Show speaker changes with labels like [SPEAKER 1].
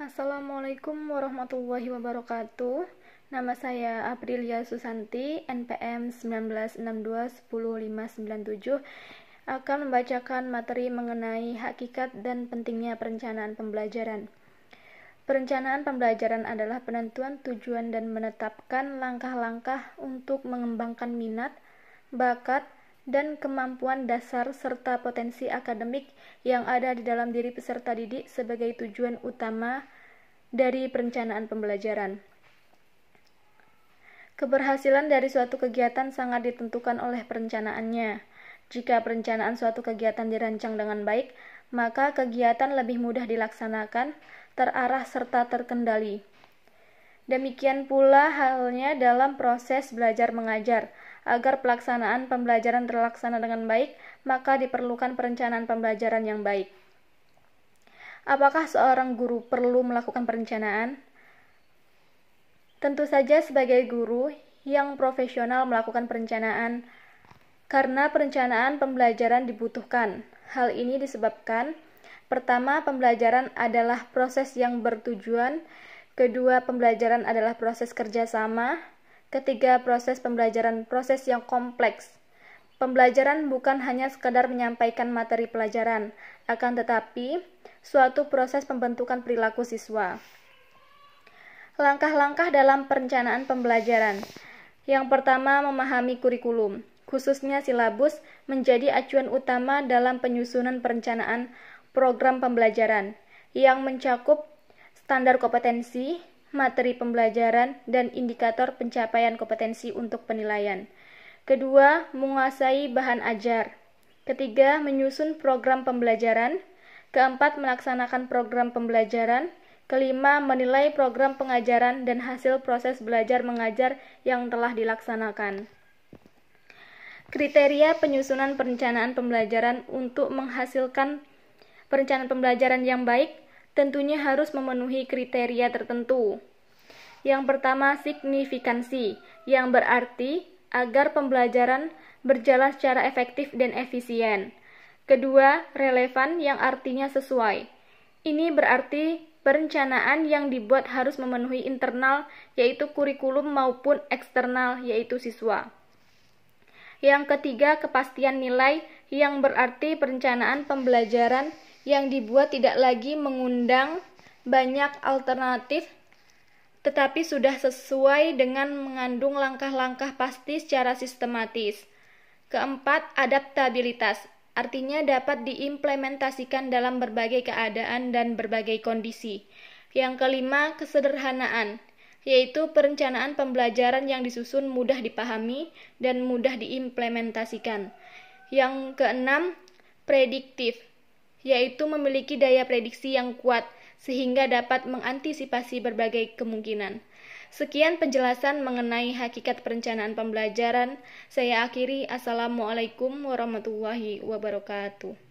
[SPEAKER 1] Assalamualaikum warahmatullahi wabarakatuh. Nama saya Aprilia Susanti, NPM 1962-10597 akan membacakan materi mengenai hakikat dan pentingnya perencanaan pembelajaran. Perencanaan pembelajaran adalah penentuan tujuan dan menetapkan langkah-langkah untuk mengembangkan minat, bakat, dan kemampuan dasar serta potensi akademik yang ada di dalam diri peserta didik sebagai tujuan utama dari perencanaan pembelajaran. Keberhasilan dari suatu kegiatan sangat ditentukan oleh perencanaannya. Jika perencanaan suatu kegiatan dirancang dengan baik, maka kegiatan lebih mudah dilaksanakan, terarah serta terkendali. Demikian pula halnya dalam proses belajar mengajar. Agar pelaksanaan pembelajaran terlaksana dengan baik, maka diperlukan perencanaan pembelajaran yang baik. Apakah seorang guru perlu melakukan perencanaan? Tentu saja sebagai guru yang profesional melakukan perencanaan karena perencanaan pembelajaran dibutuhkan. Hal ini disebabkan pertama pembelajaran adalah proses yang bertujuan Kedua, pembelajaran adalah proses kerjasama. Ketiga, proses pembelajaran proses yang kompleks. Pembelajaran bukan hanya sekadar menyampaikan materi pelajaran, akan tetapi suatu proses pembentukan perilaku siswa. Langkah-langkah dalam perencanaan pembelajaran. Yang pertama, memahami kurikulum, khususnya silabus menjadi acuan utama dalam penyusunan perencanaan program pembelajaran yang mencakup standar kompetensi, materi pembelajaran, dan indikator pencapaian kompetensi untuk penilaian. Kedua, menguasai bahan ajar. Ketiga, menyusun program pembelajaran. Keempat, melaksanakan program pembelajaran. Kelima, menilai program pengajaran dan hasil proses belajar mengajar yang telah dilaksanakan. Kriteria penyusunan perencanaan pembelajaran untuk menghasilkan perencanaan pembelajaran yang baik tentunya harus memenuhi kriteria tertentu. Yang pertama, signifikansi, yang berarti agar pembelajaran berjalan secara efektif dan efisien. Kedua, relevan yang artinya sesuai. Ini berarti perencanaan yang dibuat harus memenuhi internal yaitu kurikulum maupun eksternal yaitu siswa. Yang ketiga, kepastian nilai yang berarti perencanaan pembelajaran yang dibuat tidak lagi mengundang banyak alternatif tetapi sudah sesuai dengan mengandung langkah-langkah pasti secara sistematis. Keempat, adaptabilitas, artinya dapat diimplementasikan dalam berbagai keadaan dan berbagai kondisi. Yang kelima, kesederhanaan, yaitu perencanaan pembelajaran yang disusun mudah dipahami dan mudah diimplementasikan. Yang keenam, prediktif, yaitu memiliki daya prediksi yang kuat sehingga dapat mengantisipasi berbagai kemungkinan. Sekian penjelasan mengenai hakikat perencanaan pembelajaran. Saya akhiri. Assalamualaikum warahmatullahi wabarakatuh.